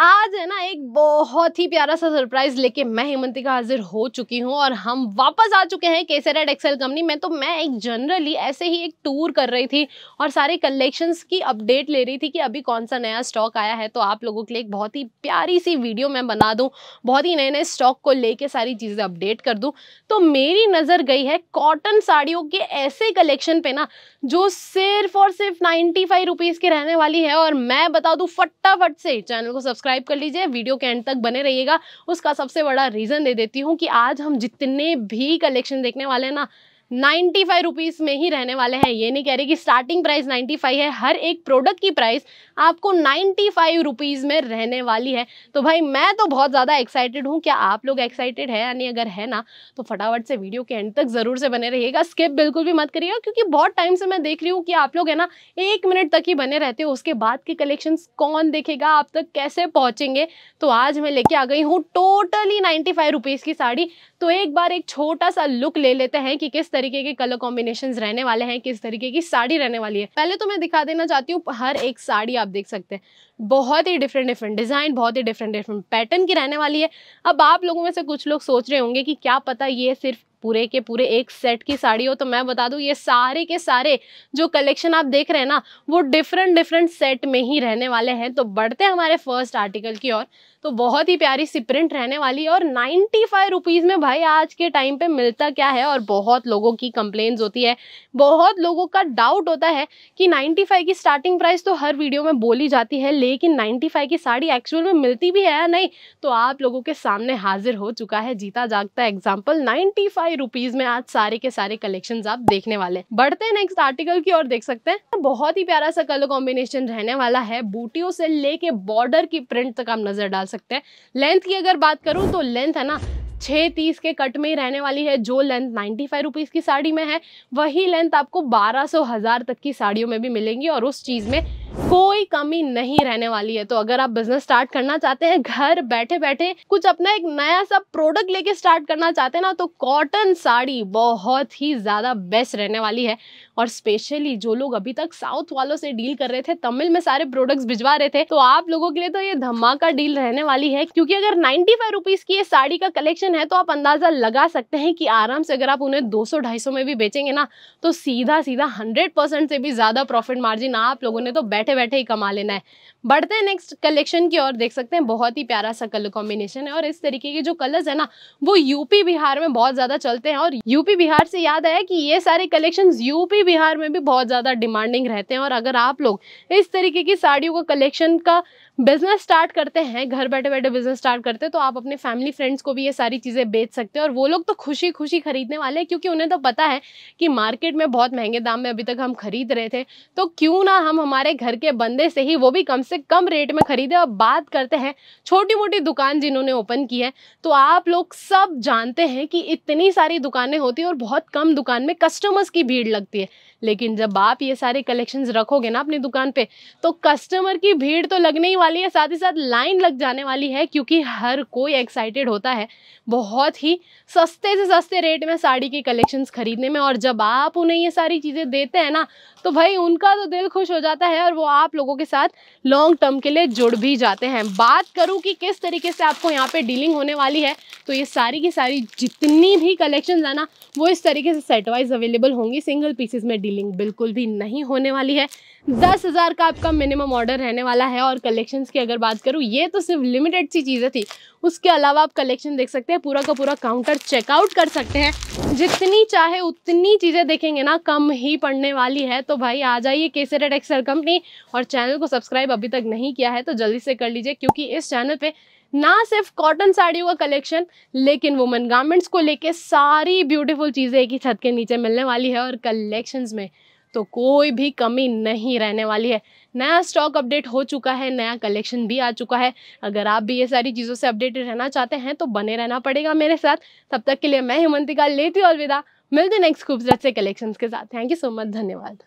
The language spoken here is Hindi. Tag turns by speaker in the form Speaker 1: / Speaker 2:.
Speaker 1: आज है ना एक बहुत ही प्यारा सा सरप्राइज लेके मैं हेमंतिका हाजिर हो चुकी हूँ और हम वापस आ चुके हैं एड एक्सेल कंपनी में तो मैं एक जनरली ऐसे ही एक टूर कर रही थी और सारे कलेक्शंस की अपडेट ले रही थी कि अभी कौन सा नया स्टॉक आया है तो आप लोगों के लिए एक बहुत ही प्यारी सी वीडियो मैं बना दूँ बहुत ही नए नए स्टॉक को लेके सारी चीज़ें अपडेट कर दूँ तो मेरी नज़र गई है कॉटन साड़ियों के ऐसे कलेक्शन पे ना जो सिर्फ और सिर्फ नाइन्टी फाइव के रहने वाली है और मैं बता दूँ फटाफट से चैनल को सब्सक्राइब सब्सक्राइब कर लीजिए वीडियो के एंड तक बने रहिएगा उसका सबसे बड़ा रीज़न दे देती हूँ कि आज हम जितने भी कलेक्शन देखने वाले हैं ना नाइन्टी फाइव रुपीज़ में ही रहने वाले हैं ये नहीं कह रही कि स्टार्टिंग प्राइस नाइन्टी फाइव है हर एक प्रोडक्ट की प्राइस आपको नाइन्टी फाइव रुपीज़ में रहने वाली है तो भाई मैं तो बहुत ज़्यादा एक्साइटेड हूँ क्या आप लोग एक्साइटेड है यानी अगर है ना तो फटाफट से वीडियो के एंड तक ज़रूर से बने रहिएगा स्किप बिल्कुल भी मत करिएगा क्योंकि बहुत टाइम से मैं देख रही हूँ कि आप लोग है ना एक मिनट तक ही बने रहते हो उसके बाद के कलेक्शन कौन देखेगा आप तक कैसे पहुँचेंगे तो आज मैं लेके आ गई हूँ टोटली नाइन्टी फाइव की साड़ी तो एक बार एक छोटा सा लुक ले लेते हैं कि किस तरीके के कलर कॉम्बिनेशन रहने वाले हैं किस तरीके की साड़ी रहने वाली है पहले तो मैं दिखा देना चाहती हूँ हर एक साड़ी आप देख सकते हैं बहुत ही डिफरेंट डिफरेंट डिज़ाइन बहुत ही डिफरेंट डिफरेंट पैटर्न की रहने वाली है अब आप लोगों में से कुछ लोग सोच रहे होंगे कि क्या पता ये सिर्फ पूरे के पूरे एक सेट की साड़ी हो तो मैं बता दूँ ये सारे के सारे जो कलेक्शन आप देख रहे हैं ना वो डिफरेंट डिफरेंट सेट में ही रहने वाले हैं तो बढ़ते हैं हमारे फर्स्ट आर्टिकल की ओर तो बहुत ही प्यारी सी प्रिंट रहने वाली है और नाइन्टी फाइव रुपीज़ में भाई आज के टाइम पे मिलता क्या है और बहुत लोगों की कंप्लेन्स होती है बहुत लोगों का डाउट होता है कि नाइन्टी फाइव की स्टार्टिंग प्राइस तो हर वीडियो में बोली जाती है लेकिन नाइन्टी फाइव की साड़ी एक्चुअल में मिलती भी है या नहीं तो आप लोगों के सामने हाजिर हो चुका है जीता जागता एग्जाम्पल नाइन्टी फाइव ही रुपीज में आज सारे के सारे कलेक्शन आप देखने वाले हैं बढ़ते हैं नेक्स्ट आर्टिकल की और देख सकते हैं तो बहुत ही प्यारा सा कलर कॉम्बिनेशन रहने वाला है बूटियों से लेके बॉर्डर की प्रिंट तक आप नजर डाल सकते हैं लेंथ की अगर बात करूँ तो लेंथ है ना छः तीस के कट में ही रहने वाली है जो लेंथ नाइन्टी फाइव रुपीज़ की साड़ी में है वही लेंथ आपको बारह सौ हज़ार तक की साड़ियों में भी मिलेंगी और उस चीज़ में कोई कमी नहीं रहने वाली है तो अगर आप बिजनेस स्टार्ट करना चाहते हैं घर बैठे बैठे कुछ अपना एक नया सा प्रोडक्ट लेके स्टार्ट करना चाहते हैं ना तो कॉटन साड़ी बहुत ही ज़्यादा बेस्ट रहने वाली है और स्पेशली जो लोग अभी तक साउथ वालों से डील कर रहे थे तमिल में सारे प्रोडक्ट्स भिजवा रहे थे तो आप लोगों के लिए तो ये धमाका डील रहने वाली है क्योंकि अगर नाइन्टी फाइव रुपीज़ की ये साड़ी का कलेक्शन है तो आप अंदाज़ा लगा सकते हैं कि आराम से अगर आप उन्हें दो सौ ढाई सौ में भी बेचेंगे ना तो सीधा सीधा हंड्रेड परसेंट से भी ज़्यादा प्रॉफिट मार्जिन आप लोगों ने तो बैठ बैठे बैठे ही कमा लेना है बढ़ते हैं नेक्स्ट कलेक्शन की ओर देख सकते हैं बहुत ही प्यारा सा कलर कॉम्बिनेशन है और इस तरीके के जो कलर्स है ना वो यूपी बिहार में बहुत ज़्यादा चलते हैं और यूपी बिहार से याद आया कि ये सारे कलेक्शन यूपी बिहार में भी बहुत ज़्यादा डिमांडिंग रहते हैं और अगर आप लोग इस तरीके की साड़ियों का कलेक्शन का बिजनेस स्टार्ट करते हैं घर बैठे बैठे बिजनेस स्टार्ट करते हैं तो आप अपने फैमिली फ्रेंड्स को भी ये सारी चीज़ें बेच सकते हैं और वो लोग तो खुशी खुशी खरीदने वाले हैं क्योंकि उन्हें तो पता है कि मार्केट में बहुत महंगे दाम में अभी तक हम खरीद रहे थे तो क्यों ना हम हमारे घर घर के बंदे से ही वो भी कम से कम रेट में खरीदे और बात करते हैं छोटी मोटी दुकान जिन्होंने ओपन की है तो आप लोग सब जानते हैं कि इतनी सारी दुकानें होती हैं और बहुत कम दुकान में कस्टमर्स की भीड़ लगती है लेकिन जब आप ये सारे कलेक्शंस रखोगे ना अपनी दुकान पे तो कस्टमर की भीड़ तो लगने ही वाली है साथ ही साथ लाइन लग जाने वाली है क्योंकि हर कोई एक्साइटेड होता है बहुत ही सस्ते से सस्ते रेट में साड़ी के कलेक्शंस खरीदने में और जब आप उन्हें ये सारी चीज़ें देते हैं ना तो भाई उनका तो दिल खुश हो जाता है और वो आप लोगों के साथ लॉन्ग टर्म के लिए जुड़ भी जाते हैं बात करूँ कि किस तरीके से आपको यहाँ पर डीलिंग होने वाली है तो ये सारी की सारी जितनी भी कलेक्शन है ना वो इस तरीके से सेट वाइज अवेलेबल होंगी सिंगल पीसेज में डीलिंग बिल्कुल भी नहीं होने वाली है दस हज़ार का आपका मिनिमम ऑर्डर रहने वाला है और कलेक्शंस की अगर बात करूँ ये तो सिर्फ लिमिटेड सी चीज़ें थी उसके अलावा आप कलेक्शन देख सकते हैं पूरा का पूरा काउंटर चेकआउट कर सकते हैं जितनी चाहे उतनी चीज़ें देखेंगे ना कम ही पड़ने वाली है तो भाई आ जाइए एड एक्सर कंपनी और चैनल को सब्सक्राइब अभी तक नहीं किया है तो जल्दी से कर लीजिए क्योंकि इस चैनल पर ना सिर्फ कॉटन साड़ियों का कलेक्शन लेकिन वुमेन गारमेंट्स को लेके सारी ब्यूटीफुल चीज़ें एक ही छत के नीचे मिलने वाली है और कलेक्शंस में तो कोई भी कमी नहीं रहने वाली है नया स्टॉक अपडेट हो चुका है नया कलेक्शन भी आ चुका है अगर आप भी ये सारी चीज़ों से अपडेटेड रहना चाहते हैं तो बने रहना पड़ेगा मेरे साथ तब तक के लिए मैं हिमंतिका लेती हूँ अलविदा मिलते नेक्स्ट खूबसूरत से कलेक्शंस के साथ थैंक यू सो मच धन्यवाद